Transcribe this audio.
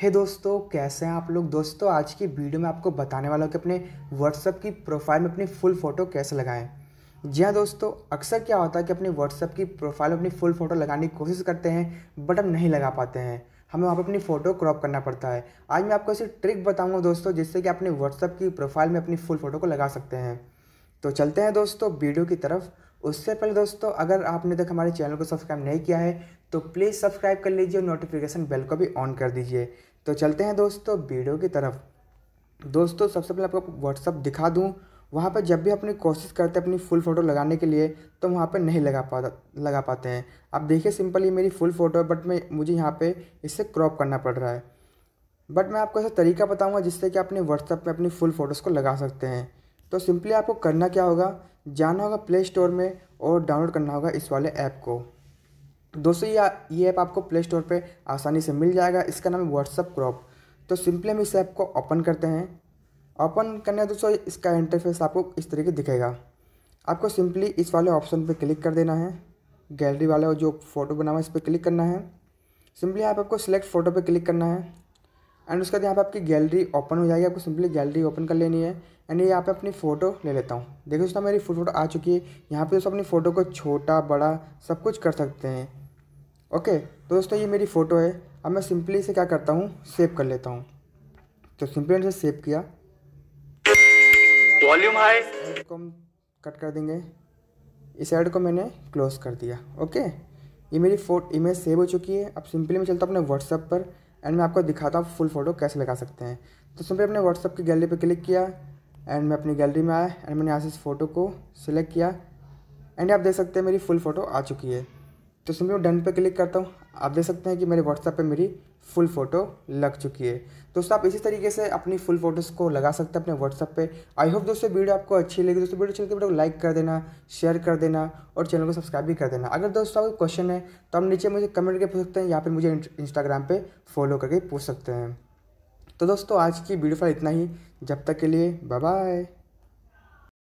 हे hey दोस्तों कैसे हैं आप लोग दोस्तों आज की वीडियो में आपको बताने वाला हूँ कि अपने व्हाट्सअप की प्रोफाइल में अपनी फुल फ़ोटो कैसे लगाएं जी हाँ दोस्तों अक्सर क्या होता है कि अपने व्हाट्सअप की प्रोफाइल में अपनी फुल फ़ोटो लगाने की कोशिश करते हैं बट हम नहीं लगा पाते हैं हमें वहाँ पर अपनी फ़ोटो क्रॉप करना पड़ता है आज मैं आपको ऐसी ट्रिक बताऊँगा दोस्तों जिससे कि अपने व्हाट्सअप की प्रोफाइल में अपनी फुल फ़ोटो को लगा सकते हैं तो चलते हैं दोस्तों वीडियो की तरफ उससे पहले दोस्तों अगर आपने तक हमारे चैनल को सब्सक्राइब नहीं किया है तो प्लीज़ सब्सक्राइब कर लीजिए और नोटिफिकेशन बेल को भी ऑन कर दीजिए तो चलते हैं दोस्तों वीडियो की तरफ दोस्तों सबसे पहले आपको व्हाट्सअप दिखा दूँ वहाँ पर जब भी अपनी कोशिश करते हैं अपनी फुल फ़ोटो लगाने के लिए तो वहाँ पर नहीं लगा पा लगा पाते हैं आप देखिए सिंपल ये मेरी फुल फ़ोटो है बट मैं मुझे यहाँ पे इससे क्रॉप करना पड़ रहा है बट मैं आपको ऐसा तरीका बताऊँगा जिससे कि आप अपने व्हाट्सअप में अपनी फुल फ़ोटोज़ को लगा सकते हैं तो सिंपली आपको करना क्या होगा जाना होगा प्ले स्टोर में और डाउनलोड करना होगा इस वाले ऐप को दोस्तों ये ये ऐप आपको प्ले स्टोर पर आसानी से मिल जाएगा इसका नाम है व्हाट्सअप क्रॉप तो सिंपली हम इस ऐप को ओपन करते हैं ओपन करने दोस्तों इसका इंटरफेस आपको इस तरीके दिखेगा आपको सिंपली इस वाले ऑप्शन पर क्लिक कर देना है गैलरी वाला जो फ़ोटो बना हुआ है इस पर क्लिक करना है सिंपली आप आपको सिलेक्ट फ़ोटो पर क्लिक करना है एंड उसके बाद यहाँ पे आपकी गैलरी ओपन हो जाएगी आपको सिंपली गैलरी ओपन कर लेनी है एंड यहाँ पे अपनी फ़ोटो ले लेता हूँ देखिए दोस्तों मेरी फोटो आ चुकी है यहाँ पे दोस्तों अपनी फ़ोटो को छोटा बड़ा सब कुछ कर सकते हैं ओके तो दोस्तों ये मेरी फ़ोटो है अब मैं सिंपली इसे क्या करता हूँ सेव कर लेता हूँ तो सिंपली इसे सेव किया वॉल्यूम हाई को हम कट कर देंगे इस एड को मैंने क्लोज कर दिया ओके ये मेरी फोटो इमेज सेव हो चुकी है अब सिंपली मैं चलता हूँ अपने व्हाट्सएप पर एंड मैं आपको दिखाता हूँ फुल फोटो कैसे लगा सकते हैं तो उसमें अपने व्हाट्सअप की गैलरी पर क्लिक किया एंड मैं अपनी गैलरी में आया एंड मैंने यहाँ से इस फोटो को सिलेक्ट किया एंड आप देख सकते हैं मेरी फुल फ़ोटो आ चुकी है तो सिंपली डन पे क्लिक करता हूँ आप देख सकते हैं कि मेरे व्हाट्सएप पे मेरी फुल फ़ोटो लग चुकी है दोस्तों आप इसी तरीके से अपनी फुल फोटोज़ को लगा सकते हैं अपने व्हाट्सएप पे आई होप दोस्तों वीडियो आपको अच्छी लगी दोस्तों वीडियो अच्छी लगी वीडियो लाइक कर देना शेयर कर देना और चैनल को सब्सक्राइब भी कर देना अगर दोस्तों कोई क्वेश्चन है तो आप नीचे मुझे कमेंट करके पूछ सकते हैं या फिर मुझे इंस्टाग्राम पर फॉलो करके पूछ सकते हैं तो दोस्तों आज की वीडियो फॉर इतना ही जब तक के लिए बाय बाय